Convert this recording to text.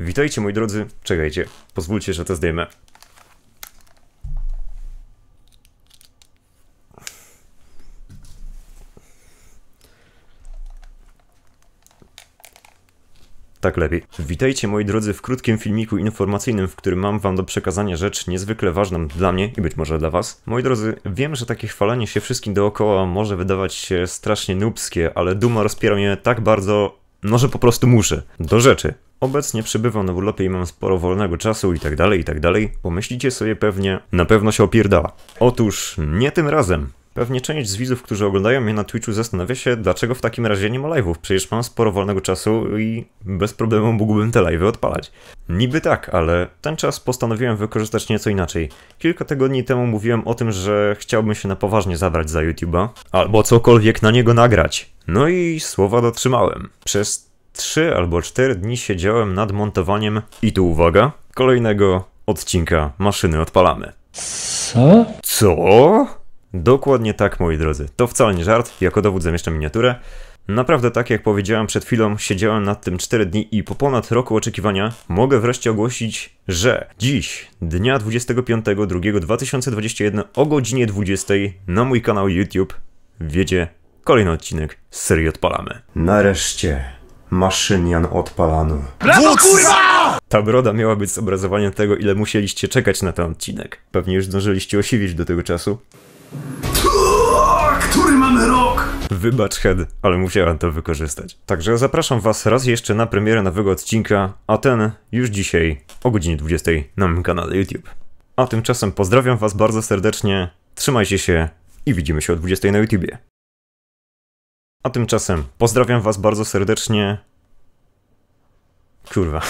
Witajcie moi drodzy, czekajcie, pozwólcie, że to zdejmę. Tak lepiej. Witajcie moi drodzy w krótkim filmiku informacyjnym, w którym mam wam do przekazania rzecz niezwykle ważną dla mnie i być może dla was. Moi drodzy, wiem, że takie chwalenie się wszystkim dookoła może wydawać się strasznie nubskie, ale duma rozpiera mnie tak bardzo, no że po prostu muszę. Do rzeczy. Obecnie przebywam na urlopie i mam sporo wolnego czasu i tak dalej, i tak dalej. Pomyślicie sobie pewnie, na pewno się opierdała. Otóż nie tym razem. Pewnie część z widzów, którzy oglądają mnie na Twitchu zastanawia się, dlaczego w takim razie nie ma live'ów, przecież mam sporo wolnego czasu i bez problemu mógłbym te live'y odpalać. Niby tak, ale ten czas postanowiłem wykorzystać nieco inaczej. Kilka tygodni temu mówiłem o tym, że chciałbym się na poważnie zabrać za YouTube'a, albo cokolwiek na niego nagrać. No i słowa dotrzymałem. Przez 3 albo 4 dni siedziałem nad montowaniem, i tu uwaga, kolejnego odcinka Maszyny Odpalamy. Co? Co? Dokładnie tak, moi drodzy. To wcale nie żart, jako dowód zamieszczam miniaturę. Naprawdę tak jak powiedziałem przed chwilą, siedziałem nad tym 4 dni i po ponad roku oczekiwania mogę wreszcie ogłosić, że dziś, dnia 25.02.2021 o godzinie 20 na mój kanał YouTube wiedzie kolejny odcinek z serii Odpalamy. Nareszcie maszynian odpalany. W kurwa! Ta broda miała być zobrazowaniem tego, ile musieliście czekać na ten odcinek. Pewnie już zdążyliście osiwić do tego czasu. Tak, który mamy rok? Wybacz Head, ale musiałem to wykorzystać. Także zapraszam was raz jeszcze na premierę nowego odcinka, a ten już dzisiaj o godzinie 20 na moim kanale YouTube. A tymczasem pozdrawiam was bardzo serdecznie, trzymajcie się i widzimy się o 20 na YouTubie. A tymczasem pozdrawiam Was bardzo serdecznie. Kurwa.